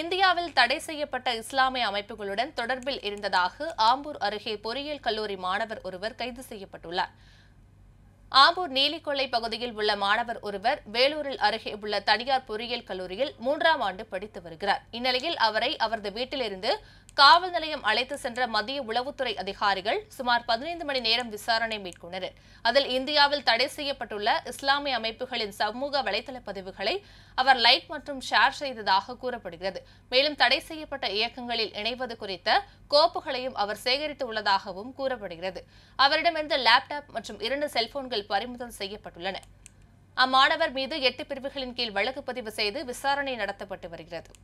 இந்தியாவில் தடை செய்யப்பட்ட இஸ்லாமிய அமைப்புகளுடன் தொடர்பில் இருந்ததாக ஆம்பூர் அருகே பொறியியல் கல்லூரி மாணவர் ஒருவர் கைது செய்யப்பட்டுள்ளார் ஆம்பூர் நீலிக்கொள்ளை பகுதியில் உள்ள மாணவர் ஒருவர் வேலூரில் அருகே உள்ள தனியார் பொறியியல் கல்லூரியில் மூன்றாம் ஆண்டு படித்து வருகிறார் இந்நிலையில் அவரை அவரது வீட்டிலிருந்து காவல் நிலையம் அழைத்து சென்ற மத்திய உளவுத்துறை அதிகாரிகள் சுமார் பதினைந்து மணி நேரம் விசாரணை மேற்கொண்டனர் அதில் இந்தியாவில் தடை செய்யப்பட்டுள்ள இஸ்லாமிய அமைப்புகளின் சமூக வலைதள பதிவுகளை அவர் லைக் மற்றும் ஷேர் செய்ததாக கூறப்படுகிறது மேலும் தடை செய்யப்பட்ட இயக்கங்களில் இணைவது குறித்த கோப்புகளையும் அவர் சேகரித்து உள்ளதாகவும் கூறப்படுகிறது அவரிடமிருந்து லேப்டாப் மற்றும் இரண்டு செல்போன்கள் பறிமுதல் செய்யப்பட்டுள்ளன அம்மாணவர் மீது எட்டு பிரிவுகளின் கீழ் வழக்கு பதிவு செய்து விசாரணை நடத்தப்பட்டு வருகிறது